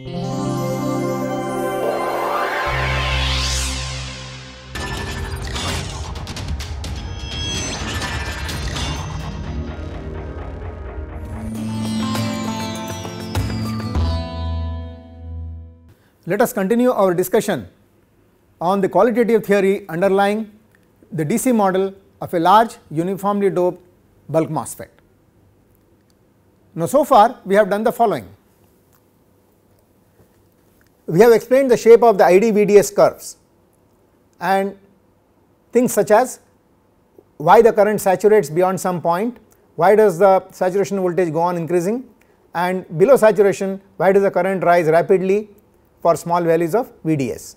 Let us continue our discussion on the qualitative theory underlying the DC model of a large uniformly doped bulk MOSFET. Now, so far we have done the following. We have explained the shape of the ID-VDS curves and things such as why the current saturates beyond some point, why does the saturation voltage go on increasing and below saturation why does the current rise rapidly for small values of VDS.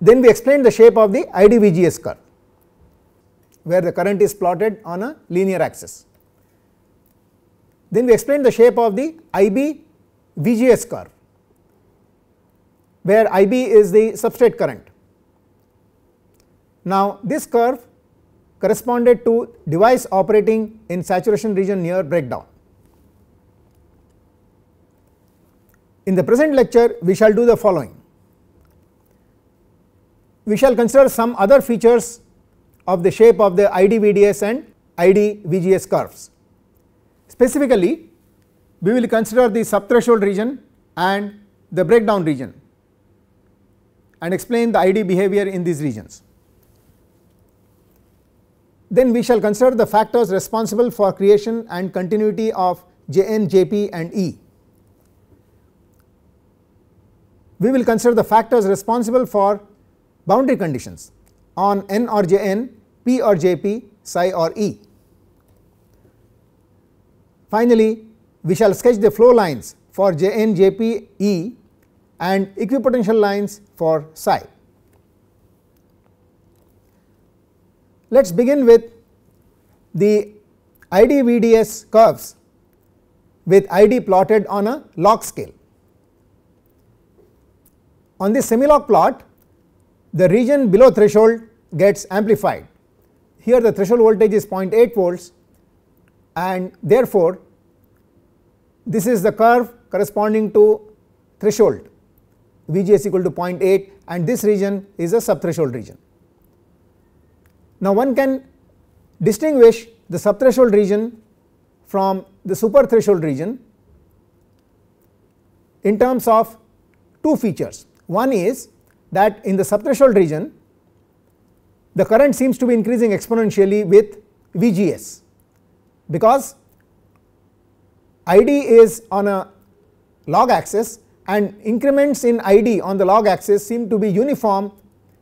Then we explained the shape of the ID-VGS curve where the current is plotted on a linear axis. Then we explained the shape of the IB VGS curve where IB is the substrate current. Now this curve corresponded to device operating in saturation region near breakdown. In the present lecture we shall do the following. We shall consider some other features of the shape of the IDVDS and IDVGS curves. Specifically we will consider the subthreshold region and the breakdown region and explain the ID behavior in these regions. Then we shall consider the factors responsible for creation and continuity of Jn, Jp and E. We will consider the factors responsible for boundary conditions on N or Jn, P or Jp, psi or E. Finally, we shall sketch the flow lines for Jn, Jp, E and equipotential lines for psi. Let us begin with the ID VDS curves with ID plotted on a log scale. On this semi-log plot, the region below threshold gets amplified. Here the threshold voltage is 0.8 volts and therefore, this is the curve corresponding to threshold VGS equal to 0.8 and this region is a subthreshold region. Now one can distinguish the subthreshold region from the superthreshold region in terms of two features. One is that in the subthreshold region the current seems to be increasing exponentially with VGS because ID is on a log axis and increments in id on the log axis seem to be uniform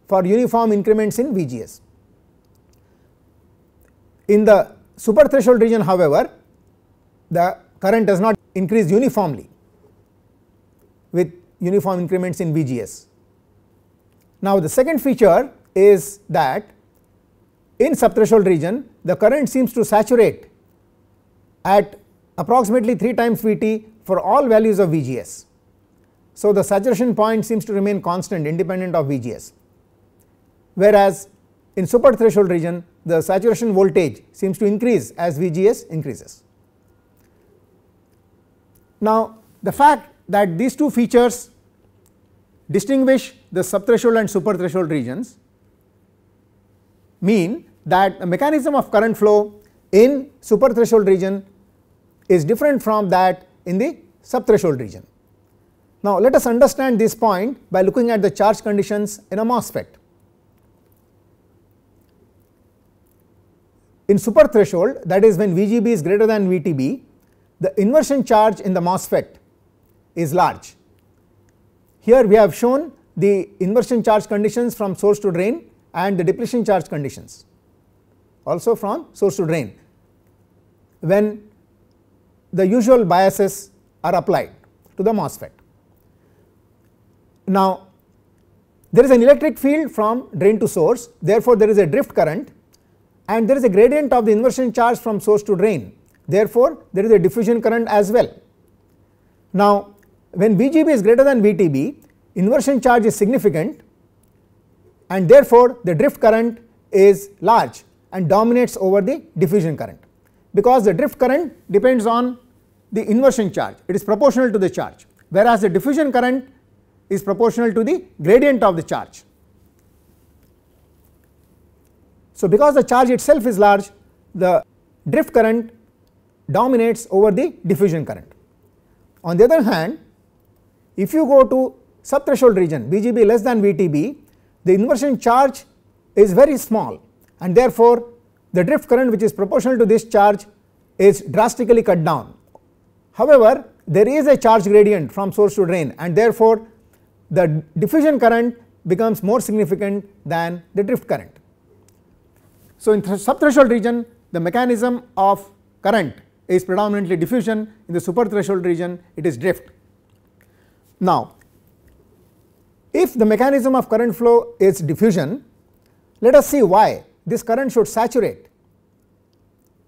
for uniform increments in VGS. In the super threshold region however, the current does not increase uniformly with uniform increments in VGS. Now, the second feature is that in subthreshold region the current seems to saturate at approximately 3 times Vt for all values of VGS. So, the saturation point seems to remain constant independent of VGS whereas in super threshold region the saturation voltage seems to increase as VGS increases. Now, the fact that these two features distinguish the subthreshold and superthreshold regions mean that the mechanism of current flow in superthreshold region is different from that in the subthreshold region. Now, let us understand this point by looking at the charge conditions in a MOSFET. In super threshold that is when VGB is greater than VTB, the inversion charge in the MOSFET is large. Here we have shown the inversion charge conditions from source to drain and the depletion charge conditions also from source to drain when the usual biases are applied to the MOSFET. Now, there is an electric field from drain to source therefore, there is a drift current and there is a gradient of the inversion charge from source to drain therefore, there is a diffusion current as well. Now, when VGB is greater than VTB inversion charge is significant and therefore, the drift current is large and dominates over the diffusion current because the drift current depends on the inversion charge it is proportional to the charge whereas the diffusion current is proportional to the gradient of the charge. So, because the charge itself is large the drift current dominates over the diffusion current. On the other hand if you go to subthreshold region BGB less than VTB the inversion charge is very small and therefore the drift current which is proportional to this charge is drastically cut down. However, there is a charge gradient from source to drain and therefore the diffusion current becomes more significant than the drift current. So, in subthreshold region the mechanism of current is predominantly diffusion in the superthreshold region it is drift. Now, if the mechanism of current flow is diffusion let us see why this current should saturate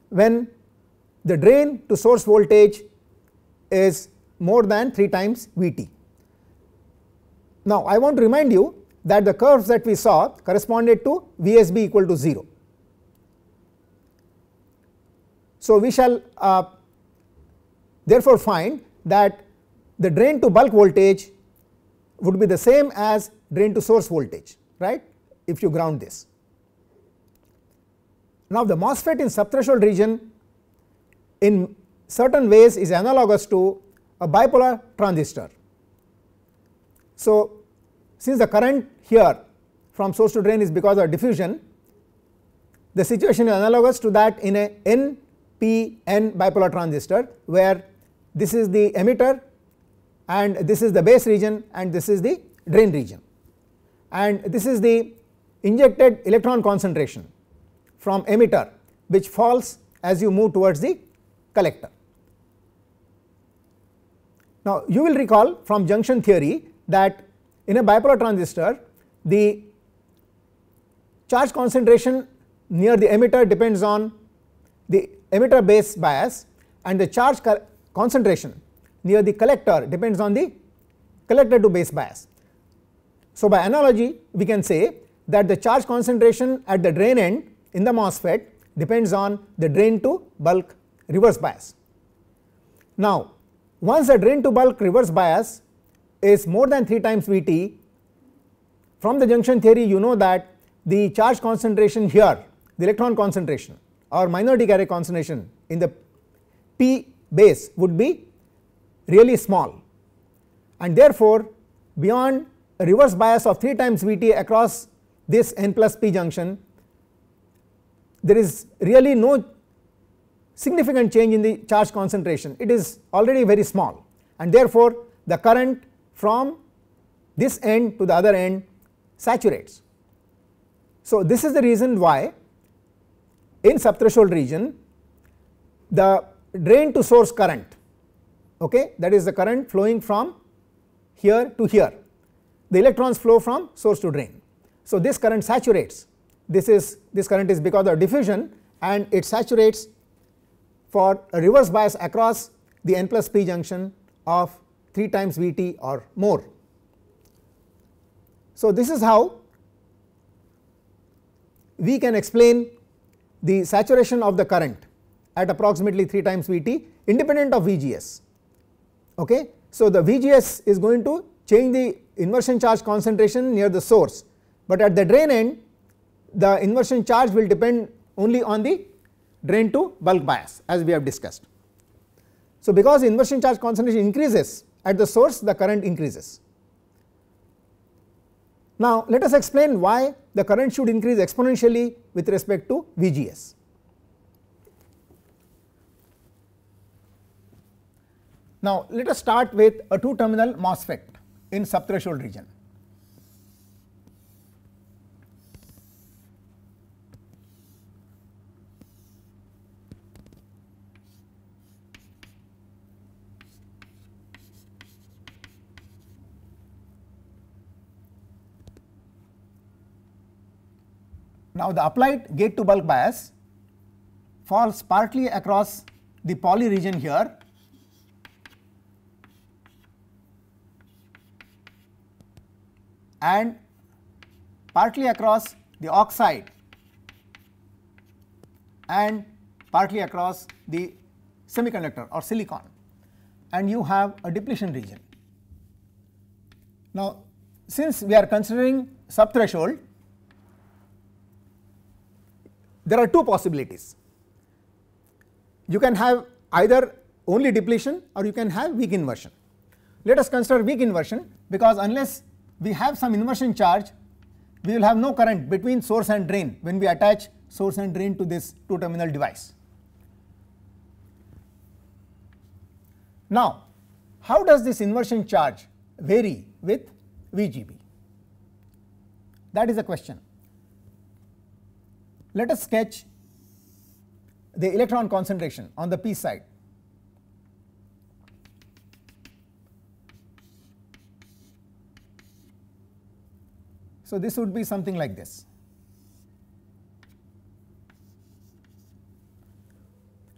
when the drain to source voltage is more than 3 times V t. Now, I want to remind you that the curves that we saw corresponded to VSB equal to 0. So, we shall uh, therefore find that the drain to bulk voltage would be the same as drain to source voltage right if you ground this. Now, the MOSFET in subthreshold region in certain ways is analogous to a bipolar transistor so, since the current here from source to drain is because of diffusion, the situation is analogous to that in a NPN bipolar transistor where this is the emitter and this is the base region and this is the drain region and this is the injected electron concentration from emitter which falls as you move towards the collector. Now, you will recall from junction theory that in a bipolar transistor the charge concentration near the emitter depends on the emitter base bias and the charge concentration near the collector depends on the collector to base bias. So, by analogy we can say that the charge concentration at the drain end in the MOSFET depends on the drain to bulk reverse bias. Now once the drain to bulk reverse bias is more than 3 times Vt, from the junction theory you know that the charge concentration here, the electron concentration or minority carrier concentration in the p base would be really small and therefore beyond reverse bias of 3 times Vt across this n plus p junction there is really no significant change in the charge concentration it is already very small and therefore the current from this end to the other end saturates. So, this is the reason why in subthreshold region the drain to source current okay that is the current flowing from here to here the electrons flow from source to drain. So, this current saturates this is this current is because of diffusion and it saturates for a reverse bias across the n plus p junction of 3 times Vt or more. So, this is how we can explain the saturation of the current at approximately 3 times Vt independent of VGS. Okay? So, the VGS is going to change the inversion charge concentration near the source, but at the drain end the inversion charge will depend only on the drain to bulk bias as we have discussed. So, because inversion charge concentration increases at the source the current increases. Now let us explain why the current should increase exponentially with respect to VGS. Now let us start with a two terminal MOSFET in subthreshold region. Now, the applied gate to bulk bias falls partly across the poly region here and partly across the oxide and partly across the semiconductor or silicon and you have a depletion region. Now, since we are considering subthreshold there are two possibilities. You can have either only depletion or you can have weak inversion. Let us consider weak inversion because unless we have some inversion charge we will have no current between source and drain when we attach source and drain to this two terminal device. Now how does this inversion charge vary with VGB? That is the question. Let us sketch the electron concentration on the p side. So this would be something like this.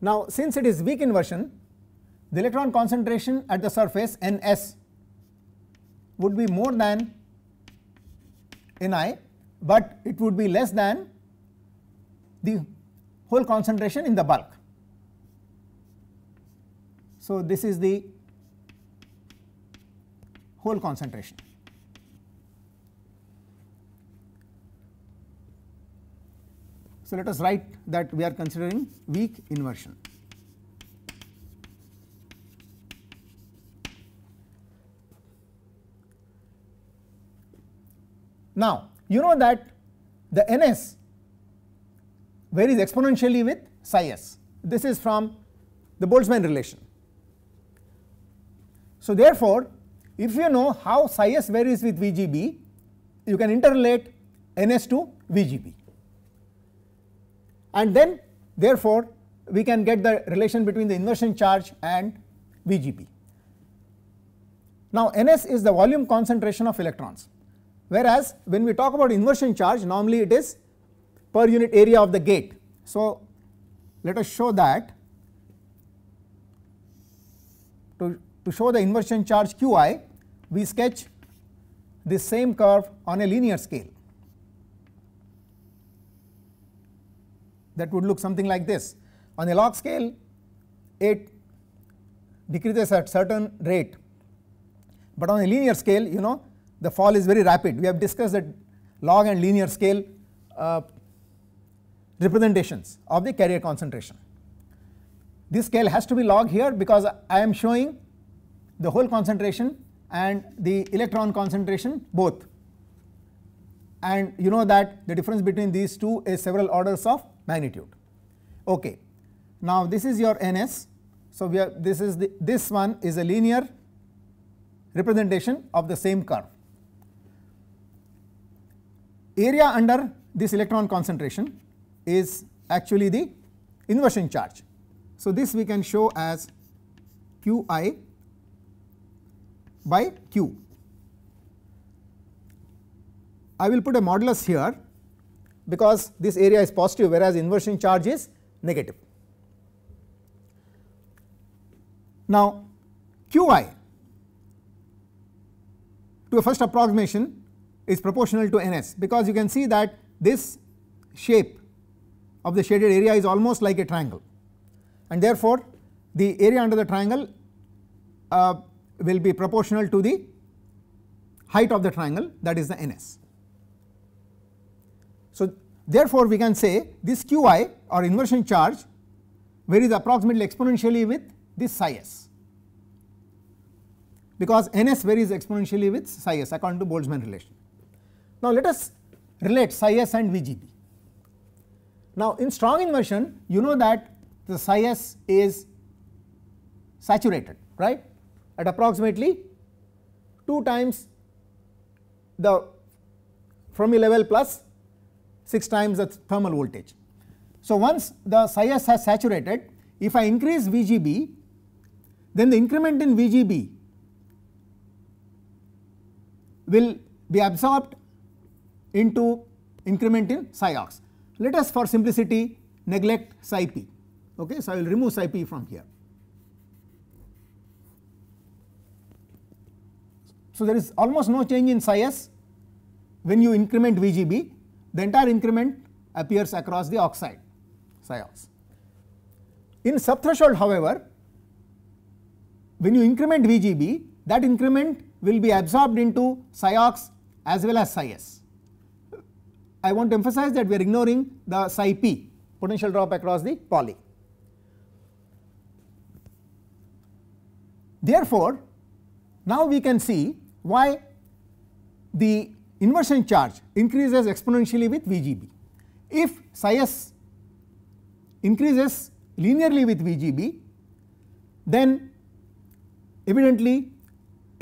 Now since it is weak inversion, the electron concentration at the surface Ns would be more than Ni but it would be less than the whole concentration in the bulk. So, this is the whole concentration. So, let us write that we are considering weak inversion. Now, you know that the Ns varies exponentially with psi s. This is from the Boltzmann relation. So, therefore, if you know how psi s varies with VGB, you can interrelate NS to VGB. And then therefore, we can get the relation between the inversion charge and VGB. Now, NS is the volume concentration of electrons, whereas when we talk about inversion charge normally it is per unit area of the gate. So, let us show that to, to show the inversion charge qi we sketch this same curve on a linear scale that would look something like this. On a log scale it decreases at certain rate but on a linear scale you know the fall is very rapid. We have discussed that log and linear scale uh, representations of the carrier concentration. This scale has to be log here because I am showing the whole concentration and the electron concentration both and you know that the difference between these two is several orders of magnitude. Okay. Now this is your NS. So we are this is the this one is a linear representation of the same curve. Area under this electron concentration is actually the inversion charge. So, this we can show as Qi by Q. I will put a modulus here because this area is positive whereas inversion charge is negative. Now, Qi to a first approximation is proportional to Ns because you can see that this shape of the shaded area is almost like a triangle and therefore the area under the triangle uh, will be proportional to the height of the triangle that is the ns. So therefore we can say this qi or inversion charge varies approximately exponentially with this psi s because ns varies exponentially with psi s according to Boltzmann relation. Now let us relate psi s and VGB. Now, in strong inversion, you know that the psi s is saturated, right, at approximately 2 times the Fermi level plus 6 times the thermal voltage. So, once the psi s has saturated, if I increase VGB, then the increment in VGB will be absorbed into increment in psi ox. Let us for simplicity neglect psi p okay so I will remove psi p from here. So there is almost no change in psi s when you increment VGB the entire increment appears across the oxide psi ox. In subthreshold however when you increment VGB that increment will be absorbed into psi ox as well as psi s. I want to emphasize that we are ignoring the psi p potential drop across the poly. Therefore, now we can see why the inversion charge increases exponentially with VGB. If psi s increases linearly with VGB, then evidently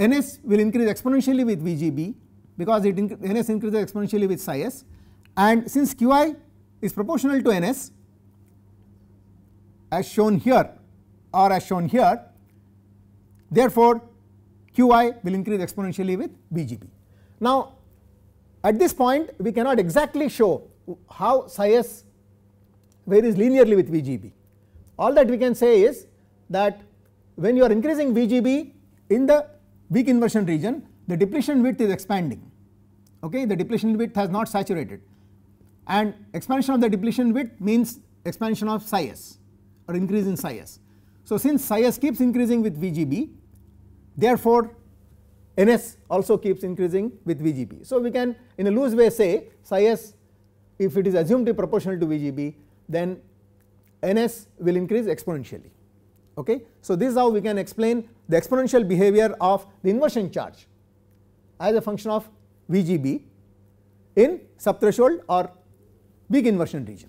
Ns will increase exponentially with VGB because it inc Ns increases exponentially with psi s and since Qi is proportional to Ns as shown here or as shown here therefore Qi will increase exponentially with BGP. Now at this point we cannot exactly show how psi s varies linearly with VGB. All that we can say is that when you are increasing VGB in the weak inversion region the depletion width is expanding okay the depletion width has not saturated and expansion of the depletion width means expansion of psi s or increase in psi s. So, since psi s keeps increasing with VGB therefore, NS also keeps increasing with VGB. So, we can in a loose way say psi s if it is assumed to be proportional to VGB then NS will increase exponentially. Okay. So, this is how we can explain the exponential behavior of the inversion charge as a function of VGB in subthreshold or big inversion region.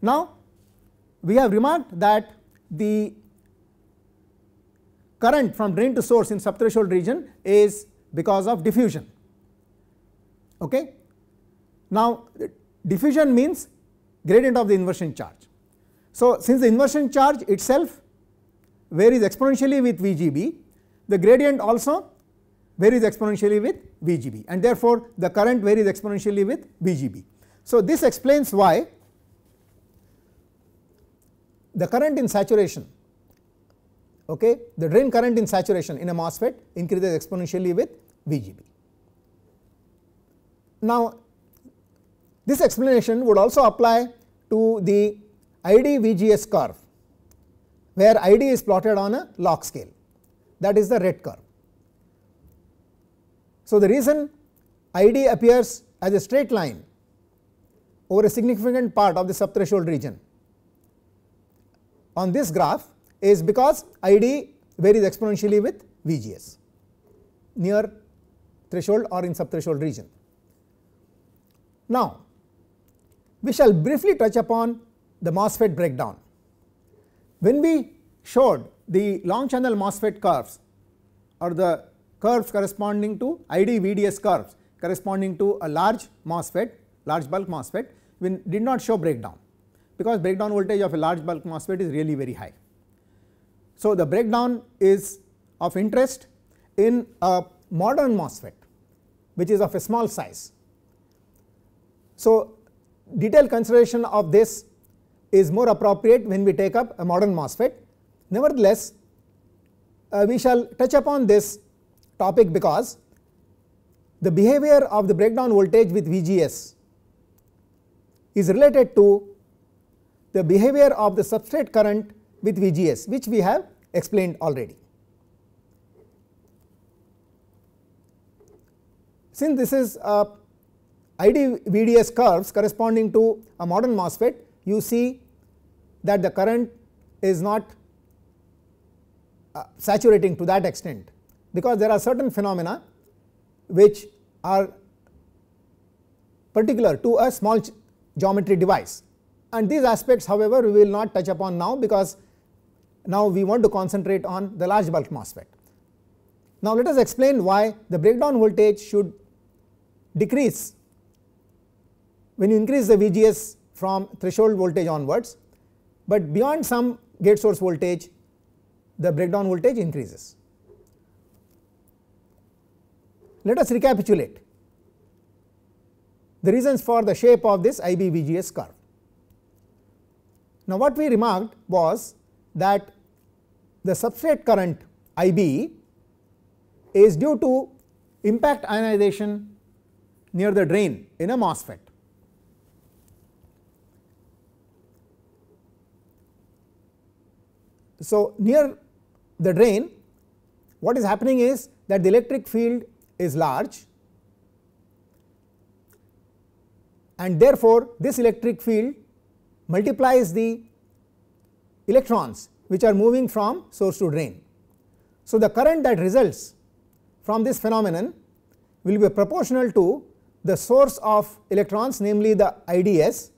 Now, we have remarked that the current from drain to source in subthreshold region is because of diffusion. Okay. Now, diffusion means gradient of the inversion charge. So, since the inversion charge itself varies exponentially with VGB, the gradient also varies exponentially with VGB and therefore, the current varies exponentially with VGB. So, this explains why the current in saturation okay the drain current in saturation in a MOSFET increases exponentially with VGB. Now this explanation would also apply to the ID VGS curve where ID is plotted on a log scale that is the red curve. So the reason ID appears as a straight line over a significant part of the subthreshold region on this graph is because ID varies exponentially with VGS near threshold or in subthreshold region. Now, we shall briefly touch upon the MOSFET breakdown. When we showed the long channel MOSFET curves or the curves corresponding to ID VDS curves corresponding to a large MOSFET, large bulk MOSFET, did not show breakdown because breakdown voltage of a large bulk MOSFET is really very high. So, the breakdown is of interest in a modern MOSFET which is of a small size. So, detailed consideration of this is more appropriate when we take up a modern MOSFET. Nevertheless, uh, we shall touch upon this topic because the behavior of the breakdown voltage with VGS is related to the behavior of the substrate current with VGS which we have explained already. Since this is a ID VDS curves corresponding to a modern MOSFET you see that the current is not uh, saturating to that extent because there are certain phenomena which are particular to a small geometry device. And these aspects however, we will not touch upon now because now we want to concentrate on the large bulk MOSFET. Now let us explain why the breakdown voltage should decrease when you increase the VGS from threshold voltage onwards, but beyond some gate source voltage the breakdown voltage increases. Let us recapitulate the reasons for the shape of this IBVGS curve. Now, what we remarked was that the substrate current IB is due to impact ionization near the drain in a MOSFET. So, near the drain what is happening is that the electric field is large and therefore, this electric field multiplies the electrons which are moving from source to drain. So, the current that results from this phenomenon will be proportional to the source of electrons namely the IDS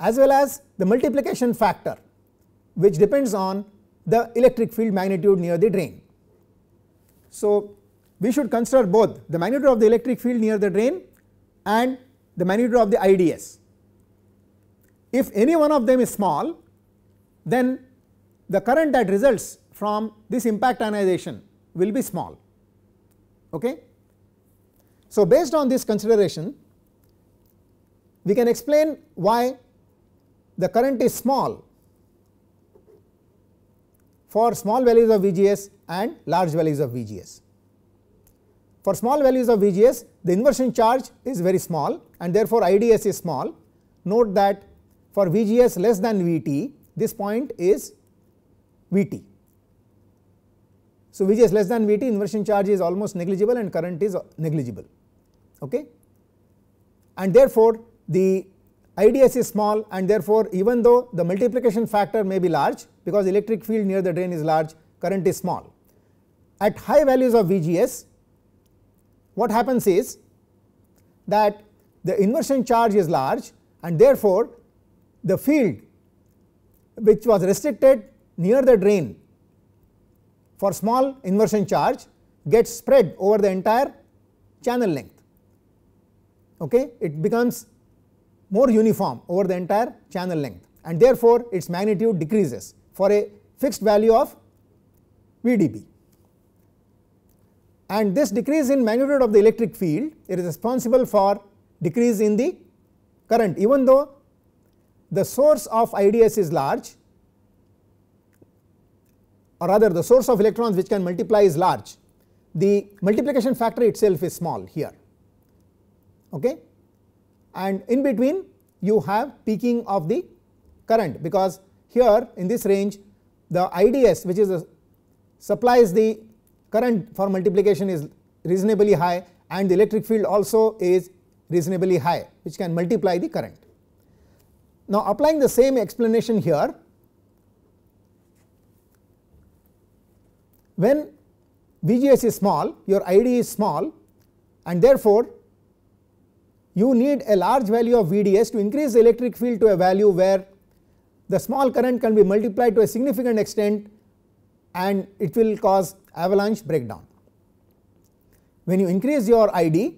as well as the multiplication factor which depends on the electric field magnitude near the drain. So, we should consider both the magnitude of the electric field near the drain and the magnitude of the IDS. If any one of them is small, then the current that results from this impact ionization will be small. Okay? So, based on this consideration, we can explain why the current is small for small values of VGS and large values of VGS. For small values of VGS, the inversion charge is very small and therefore IDS is small. Note that for VGS less than VT, this point is VT. So, VGS less than VT inversion charge is almost negligible and current is negligible. Okay? And therefore, the IDS is small and therefore, even though the multiplication factor may be large because electric field near the drain is large, current is small. At high values of VGS, what happens is that the inversion charge is large and therefore, the field which was restricted near the drain for small inversion charge gets spread over the entire channel length. Okay? It becomes more uniform over the entire channel length and therefore, its magnitude decreases for a fixed value of VDB and this decrease in magnitude of the electric field it is responsible for decrease in the current even though the source of IDS is large or rather the source of electrons which can multiply is large the multiplication factor itself is small here okay and in between you have peaking of the current because here in this range the IDS which is the supplies the current for multiplication is reasonably high and the electric field also is reasonably high which can multiply the current. Now applying the same explanation here, when VGS is small, your ID is small and therefore, you need a large value of VDS to increase the electric field to a value where the small current can be multiplied to a significant extent and it will cause avalanche breakdown. When you increase your ID,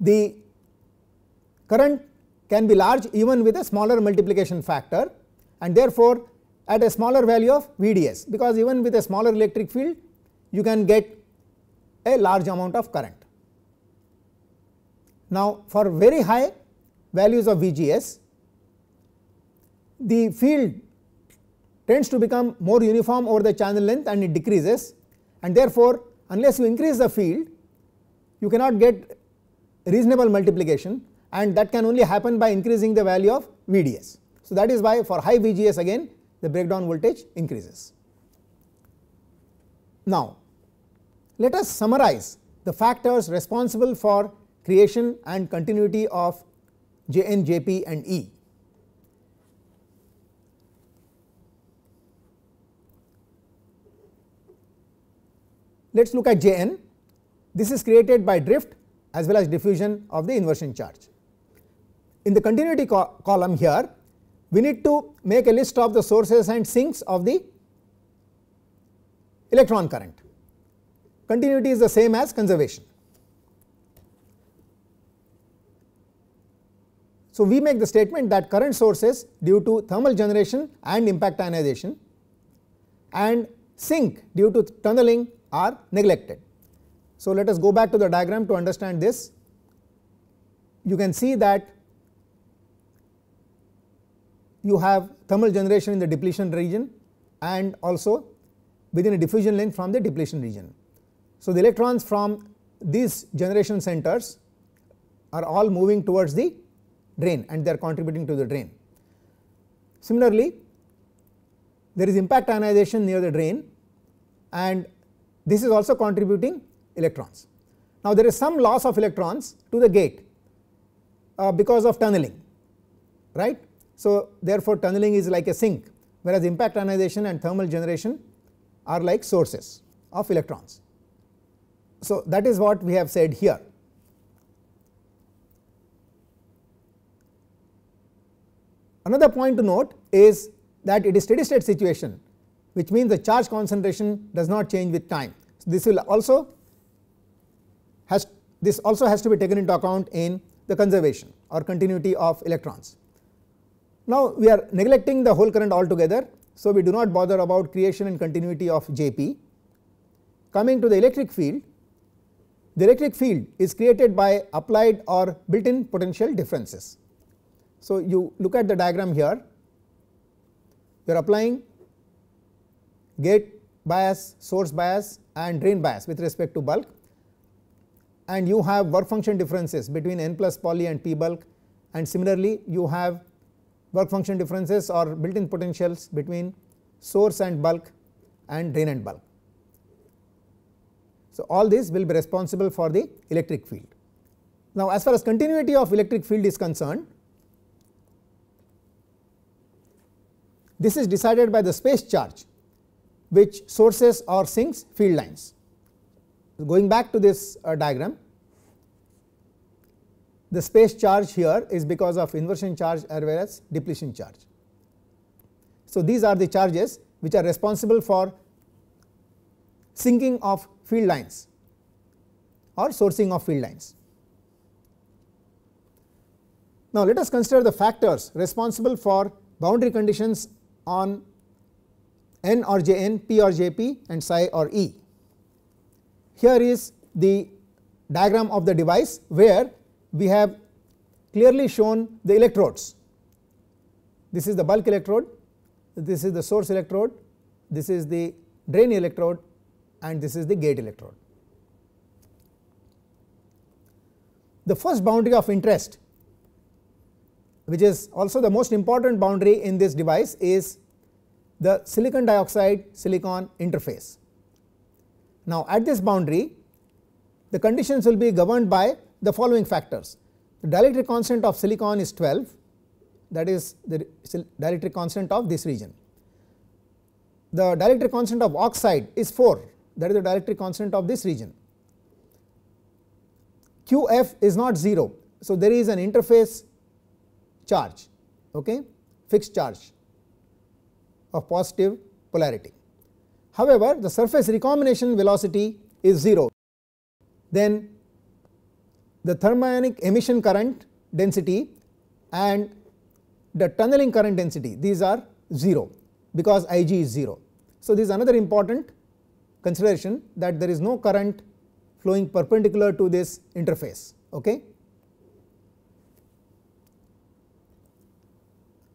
the current can be large even with a smaller multiplication factor and therefore, at a smaller value of VDS because even with a smaller electric field you can get a large amount of current. Now, for very high values of VGS the field tends to become more uniform over the channel length and it decreases and therefore unless you increase the field you cannot get reasonable multiplication and that can only happen by increasing the value of VDS. So, that is why for high VGS again the breakdown voltage increases. Now, let us summarize the factors responsible for creation and continuity of JN, JP and E. Let us look at Jn. This is created by drift as well as diffusion of the inversion charge. In the continuity co column here, we need to make a list of the sources and sinks of the electron current. Continuity is the same as conservation. So, we make the statement that current sources due to thermal generation and impact ionization and sink due to tunneling are neglected. So let us go back to the diagram to understand this. You can see that you have thermal generation in the depletion region and also within a diffusion length from the depletion region. So the electrons from these generation centers are all moving towards the drain and they are contributing to the drain. Similarly, there is impact ionization near the drain and this is also contributing electrons. Now there is some loss of electrons to the gate uh, because of tunneling right. So therefore tunneling is like a sink whereas impact ionization and thermal generation are like sources of electrons. So that is what we have said here. Another point to note is that it is steady state situation which means the charge concentration does not change with time. So this will also has this also has to be taken into account in the conservation or continuity of electrons. Now we are neglecting the whole current altogether. So we do not bother about creation and continuity of JP. Coming to the electric field, the electric field is created by applied or built in potential differences. So you look at the diagram here, you are applying gate bias, source bias and drain bias with respect to bulk and you have work function differences between n plus poly and p bulk and similarly you have work function differences or built in potentials between source and bulk and drain and bulk. So, all this will be responsible for the electric field. Now, as far as continuity of electric field is concerned, this is decided by the space charge which sources or sinks field lines. Going back to this uh, diagram, the space charge here is because of inversion charge as well as depletion charge. So, these are the charges which are responsible for sinking of field lines or sourcing of field lines. Now, let us consider the factors responsible for boundary conditions on n or jn, p or jp and psi or e. Here is the diagram of the device where we have clearly shown the electrodes. This is the bulk electrode, this is the source electrode, this is the drain electrode and this is the gate electrode. The first boundary of interest which is also the most important boundary in this device is the silicon dioxide silicon interface. Now at this boundary the conditions will be governed by the following factors. The dielectric constant of silicon is 12 that is the dielectric constant of this region. The dielectric constant of oxide is 4 that is the dielectric constant of this region. QF is not 0. So, there is an interface charge okay fixed charge of positive polarity. However, the surface recombination velocity is 0, then the thermionic emission current density and the tunneling current density these are 0 because Ig is 0. So, this is another important consideration that there is no current flowing perpendicular to this interface. Okay.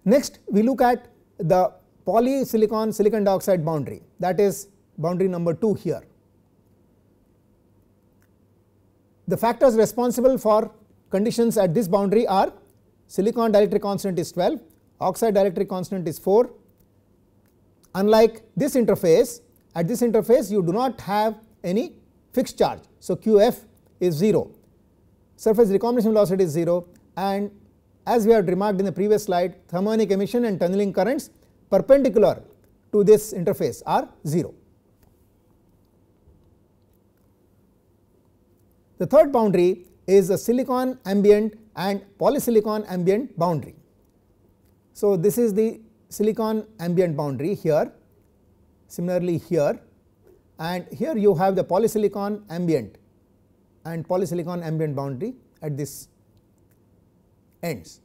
Next we look at the polysilicon silicon dioxide boundary that is boundary number 2 here. The factors responsible for conditions at this boundary are silicon dielectric constant is 12, oxide dielectric constant is 4. Unlike this interface, at this interface you do not have any fixed charge. So, Qf is 0, surface recombination velocity is 0 and as we have remarked in the previous slide thermionic emission and tunneling currents perpendicular to this interface are 0. The third boundary is the silicon ambient and polysilicon ambient boundary. So, this is the silicon ambient boundary here similarly here and here you have the polysilicon ambient and polysilicon ambient boundary at this ends.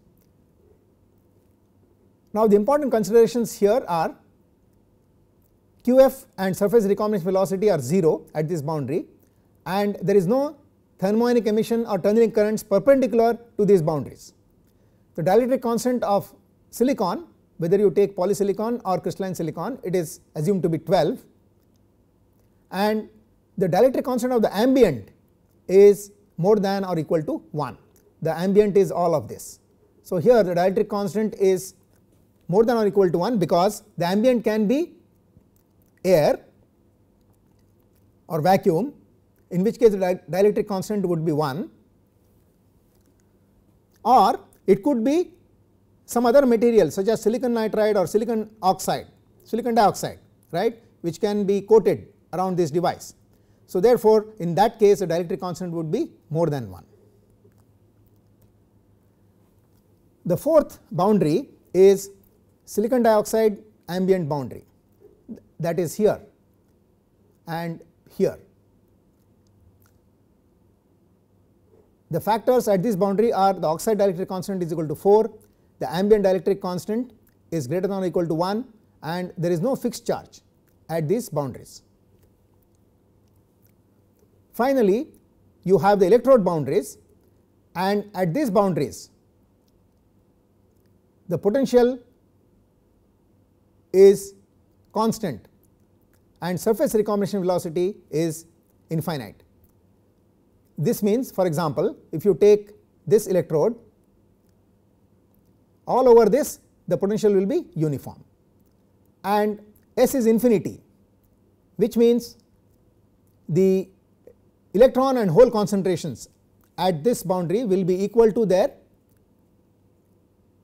Now, the important considerations here are Qf and surface recombination velocity are 0 at this boundary and there is no thermionic emission or tunneling currents perpendicular to these boundaries. The dielectric constant of silicon whether you take polysilicon or crystalline silicon it is assumed to be 12 and the dielectric constant of the ambient is more than or equal to 1 the ambient is all of this. So, here the dielectric constant is more than or equal to 1 because the ambient can be air or vacuum in which case the dielectric constant would be 1 or it could be some other material such as silicon nitride or silicon oxide silicon dioxide right which can be coated around this device. So, therefore, in that case the dielectric constant would be more than 1. The fourth boundary is silicon dioxide ambient boundary that is here and here. The factors at this boundary are the oxide dielectric constant is equal to 4, the ambient dielectric constant is greater than or equal to 1 and there is no fixed charge at these boundaries. Finally, you have the electrode boundaries and at these boundaries the potential is constant and surface recombination velocity is infinite. This means for example, if you take this electrode all over this the potential will be uniform and S is infinity which means the electron and hole concentrations at this boundary will be equal to their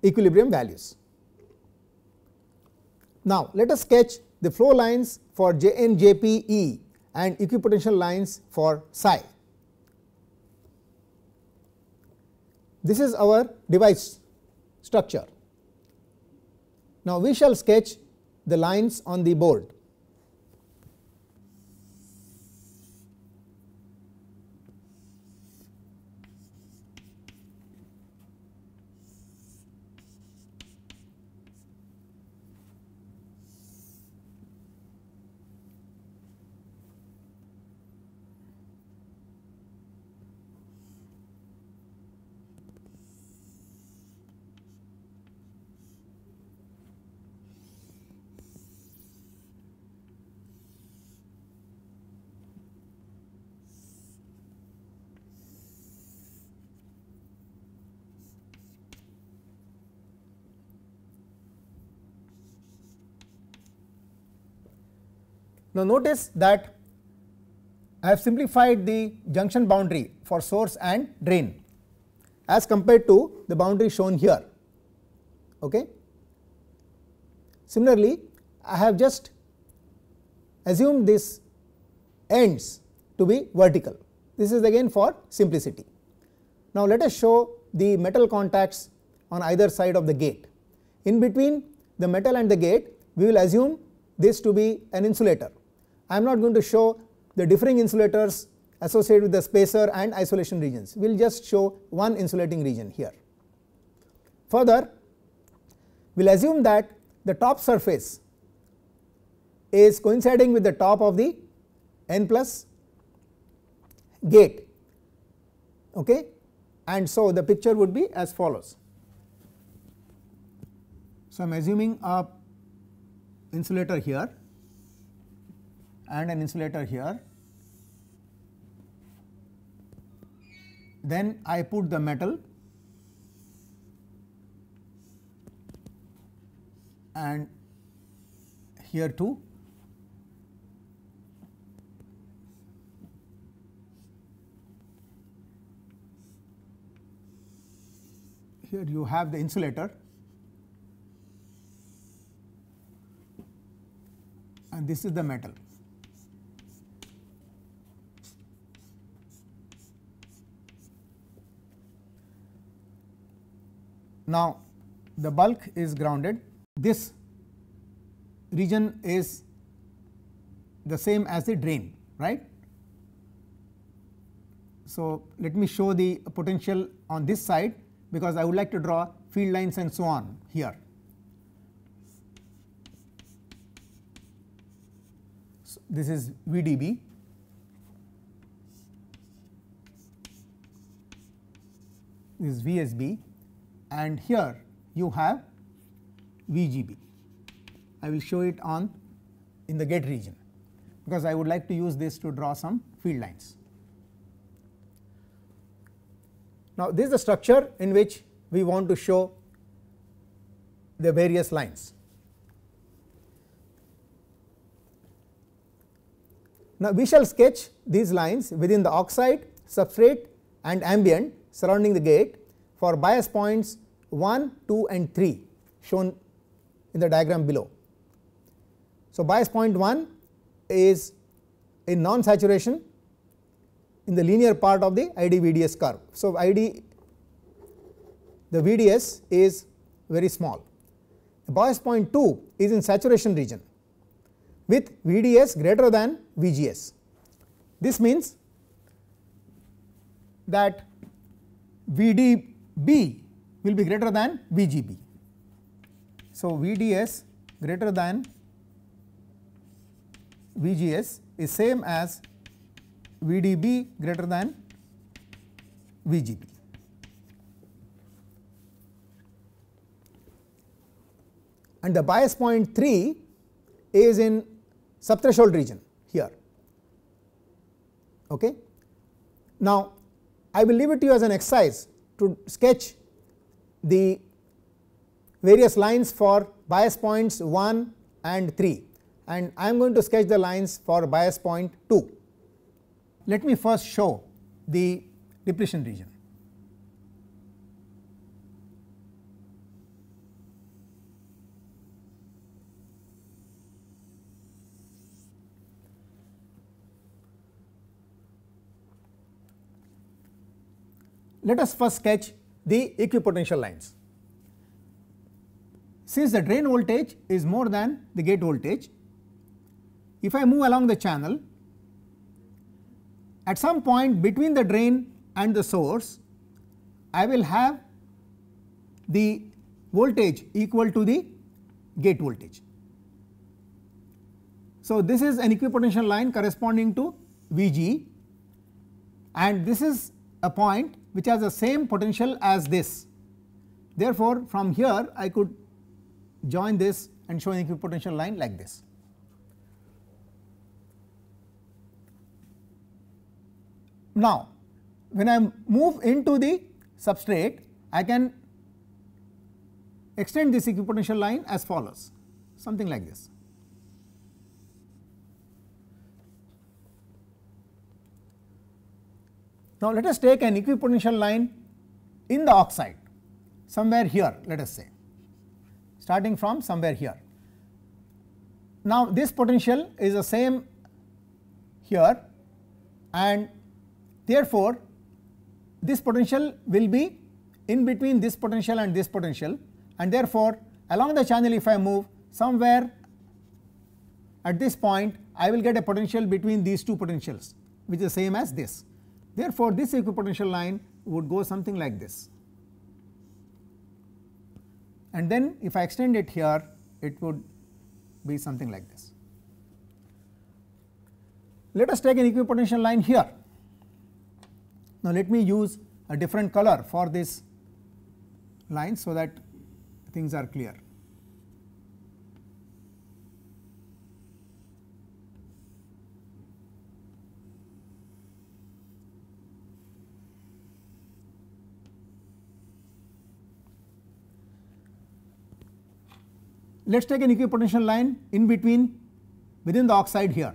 equilibrium values. Now, let us sketch the flow lines for JN, and equipotential lines for psi. This is our device structure. Now, we shall sketch the lines on the board. Now, notice that I have simplified the junction boundary for source and drain as compared to the boundary shown here. Okay. Similarly, I have just assumed this ends to be vertical. This is again for simplicity. Now, let us show the metal contacts on either side of the gate. In between the metal and the gate, we will assume this to be an insulator I am not going to show the differing insulators associated with the spacer and isolation regions. We will just show one insulating region here. Further, we will assume that the top surface is coinciding with the top of the n plus gate okay and so the picture would be as follows so i'm assuming a insulator here and an insulator here. Then I put the metal and here too here you have the insulator and this is the metal. Now, the bulk is grounded, this region is the same as the drain, right. So, let me show the potential on this side because I would like to draw field lines and so on here. So, this is VDB this is VSB and here you have VGB. I will show it on in the gate region because I would like to use this to draw some field lines. Now, this is the structure in which we want to show the various lines. Now, we shall sketch these lines within the oxide, substrate and ambient surrounding the gate for bias points 1, 2 and 3 shown in the diagram below. So, bias point 1 is in non saturation in the linear part of the ID VDS curve. So, ID the VDS is very small. The bias point 2 is in saturation region with VDS greater than VGS. This means that VD B will be greater than VGB. So, VDS greater than VGS is same as VDB greater than VGB. And the bias point 3 is in subthreshold region here. Okay. Now, I will leave it to you as an exercise to sketch the various lines for bias points 1 and 3 and I am going to sketch the lines for bias point 2. Let me first show the depletion region. Let us first sketch the equipotential lines. Since the drain voltage is more than the gate voltage, if I move along the channel, at some point between the drain and the source, I will have the voltage equal to the gate voltage. So, this is an equipotential line corresponding to Vg and this is a point which has the same potential as this. Therefore, from here I could join this and show an equipotential line like this. Now, when I move into the substrate, I can extend this equipotential line as follows, something like this. Now, let us take an equipotential line in the oxide somewhere here let us say starting from somewhere here. Now, this potential is the same here and therefore, this potential will be in between this potential and this potential and therefore, along the channel if I move somewhere at this point I will get a potential between these two potentials which is same as this. Therefore, this equipotential line would go something like this and then if I extend it here it would be something like this. Let us take an equipotential line here. Now, let me use a different color for this line so that things are clear. Let us take an equipotential line in between within the oxide here.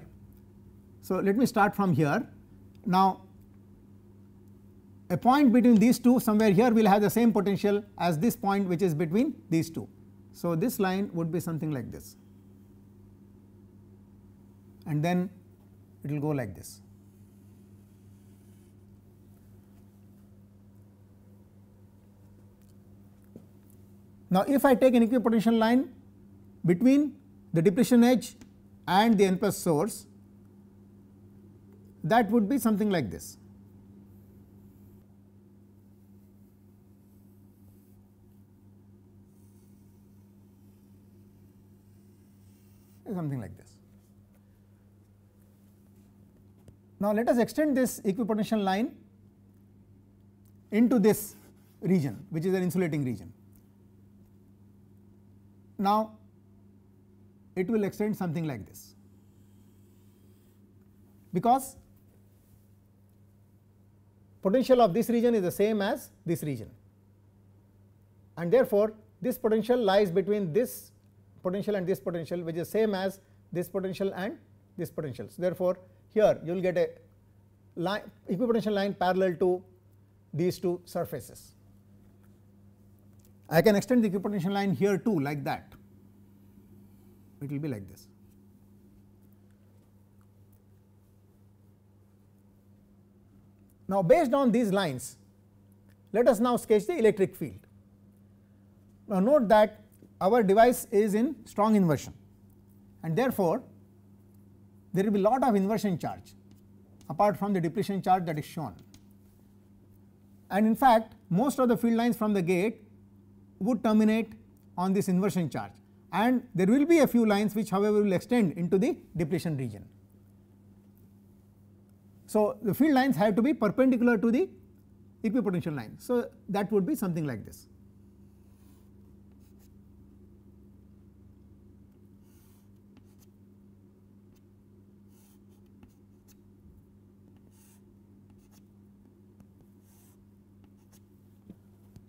So, let me start from here. Now, a point between these two somewhere here will have the same potential as this point which is between these two. So, this line would be something like this and then it will go like this. Now, if I take an equipotential line between the depletion edge and the n plus source that would be something like this. something like this. Now, let us extend this equipotential line into this region which is an insulating region. Now, it will extend something like this because potential of this region is the same as this region and therefore this potential lies between this potential and this potential which is same as this potential and this potential. So, therefore, here you will get a line equipotential line parallel to these two surfaces. I can extend the equipotential line here too like that it will be like this. Now, based on these lines, let us now sketch the electric field. Now, note that our device is in strong inversion and therefore, there will be lot of inversion charge apart from the depletion charge that is shown. And in fact, most of the field lines from the gate would terminate on this inversion charge and there will be a few lines which however will extend into the depletion region. So, the field lines have to be perpendicular to the equipotential line. So, that would be something like this.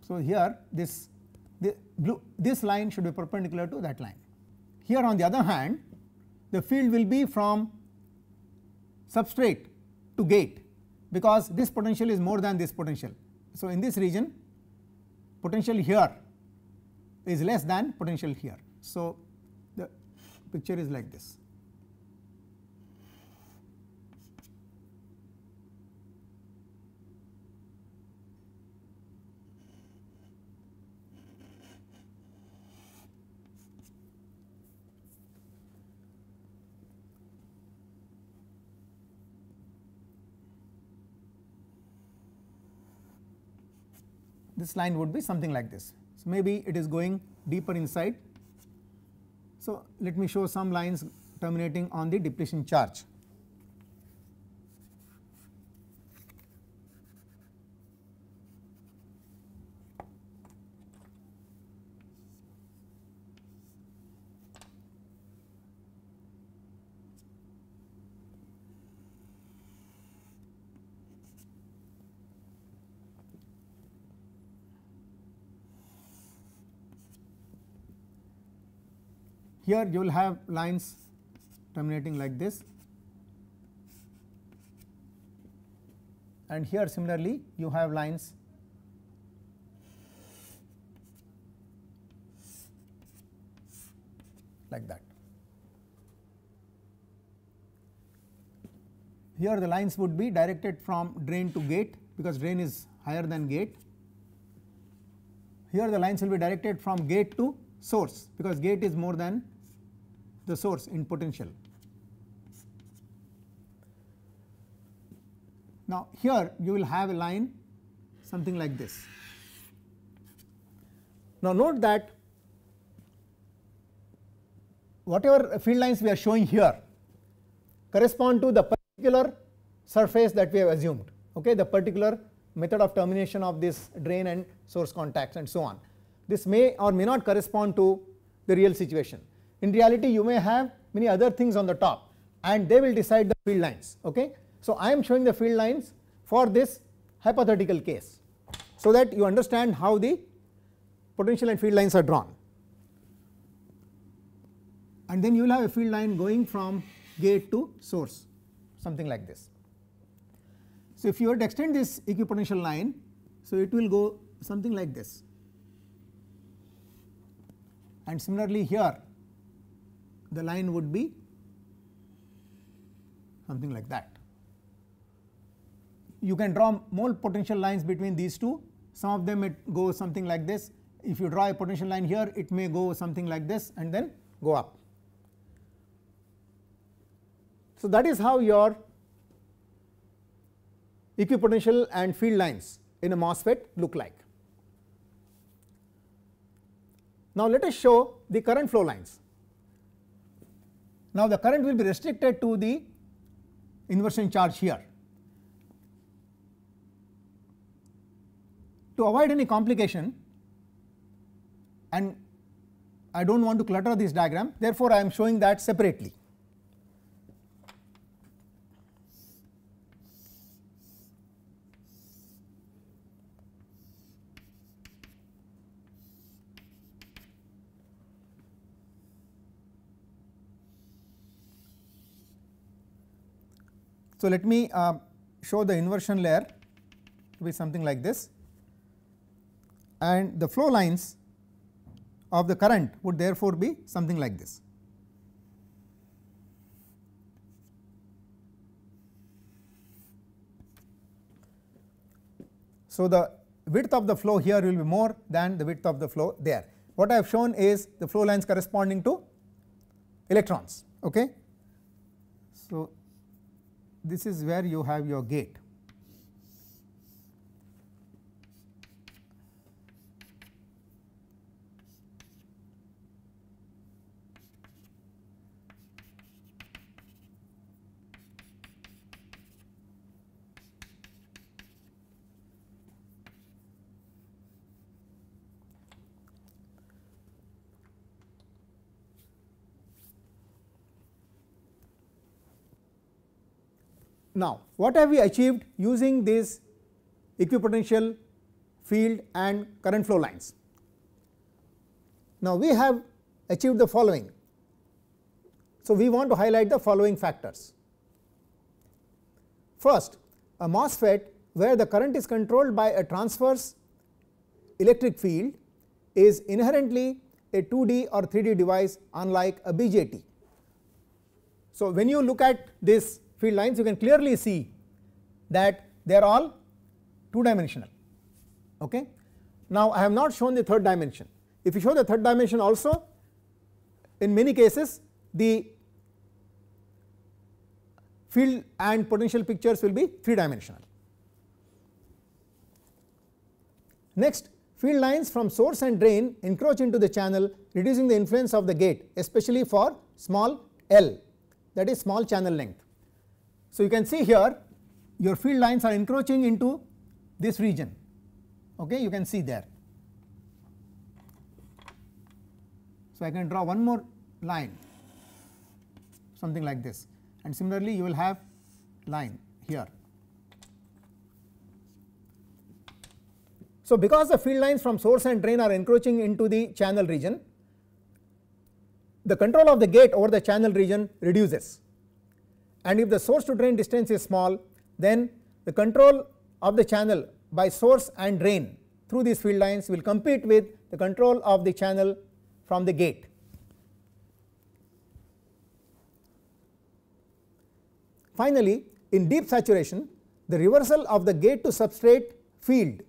So, here this the blue, this line should be perpendicular to that line. Here on the other hand, the field will be from substrate to gate because this potential is more than this potential. So, in this region potential here is less than potential here. So, the picture is like this. this line would be something like this. So, maybe it is going deeper inside. So, let me show some lines terminating on the depletion charge. Here you will have lines terminating like this and here similarly you have lines like that. Here the lines would be directed from drain to gate because drain is higher than gate. Here the lines will be directed from gate to source because gate is more than the source in potential. Now here you will have a line something like this. Now note that whatever field lines we are showing here correspond to the particular surface that we have assumed okay the particular method of termination of this drain and source contacts and so on this may or may not correspond to the real situation in reality, you may have many other things on the top and they will decide the field lines. Okay? So, I am showing the field lines for this hypothetical case so that you understand how the potential and field lines are drawn. And then you will have a field line going from gate to source something like this. So, if you were to extend this equipotential line, so it will go something like this and similarly here the line would be something like that. You can draw more potential lines between these two some of them it goes something like this if you draw a potential line here it may go something like this and then go up. So, that is how your equipotential and field lines in a MOSFET look like. Now, let us show the current flow lines. Now, the current will be restricted to the inversion charge here. To avoid any complication and I do not want to clutter this diagram therefore, I am showing that separately. So, let me uh, show the inversion layer to be something like this and the flow lines of the current would therefore be something like this. So, the width of the flow here will be more than the width of the flow there. What I have shown is the flow lines corresponding to electrons. Okay. So, this is where you have your gate Now, what have we achieved using these equipotential field and current flow lines? Now, we have achieved the following. So, we want to highlight the following factors. First, a MOSFET where the current is controlled by a transverse electric field is inherently a 2D or 3D device unlike a BJT. So, when you look at this field lines you can clearly see that they are all two dimensional okay. Now I have not shown the third dimension if you show the third dimension also in many cases the field and potential pictures will be three dimensional. Next field lines from source and drain encroach into the channel reducing the influence of the gate especially for small l that is small channel length. So, you can see here your field lines are encroaching into this region okay you can see there. So, I can draw one more line something like this and similarly you will have line here. So, because the field lines from source and drain are encroaching into the channel region the control of the gate over the channel region reduces and if the source to drain distance is small then the control of the channel by source and drain through these field lines will compete with the control of the channel from the gate. Finally, in deep saturation the reversal of the gate to substrate field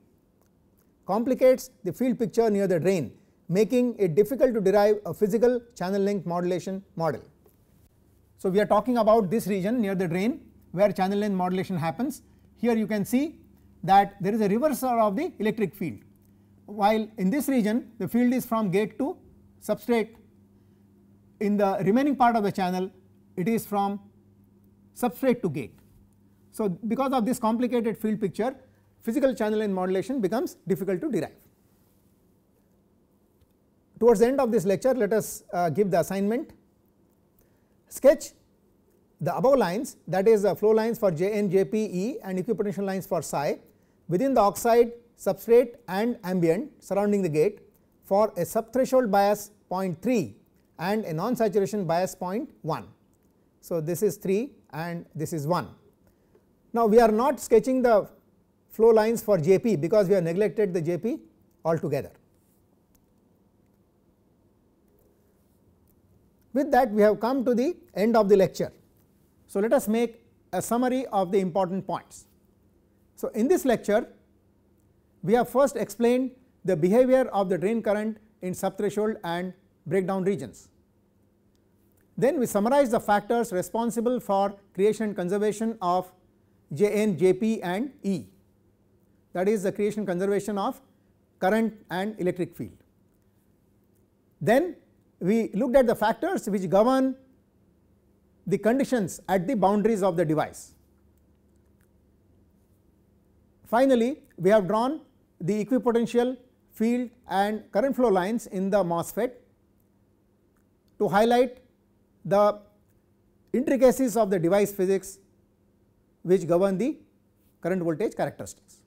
complicates the field picture near the drain making it difficult to derive a physical channel length modulation model. So, we are talking about this region near the drain where channel length modulation happens. Here you can see that there is a reversal of the electric field while in this region the field is from gate to substrate in the remaining part of the channel it is from substrate to gate. So, because of this complicated field picture physical channel length modulation becomes difficult to derive. Towards the end of this lecture let us uh, give the assignment sketch the above lines that is the uh, flow lines for Jn, Jp, E and equipotential lines for psi within the oxide, substrate and ambient surrounding the gate for a subthreshold bias 0.3 and a non-saturation bias 0.1. So, this is 3 and this is 1. Now, we are not sketching the flow lines for Jp because we have neglected the Jp altogether. With that we have come to the end of the lecture. So, let us make a summary of the important points. So, in this lecture we have first explained the behavior of the drain current in subthreshold and breakdown regions. Then we summarize the factors responsible for creation and conservation of Jn, Jp and E that is the creation conservation of current and electric field. Then we looked at the factors which govern the conditions at the boundaries of the device. Finally, we have drawn the equipotential field and current flow lines in the MOSFET to highlight the intricacies of the device physics which govern the current voltage characteristics.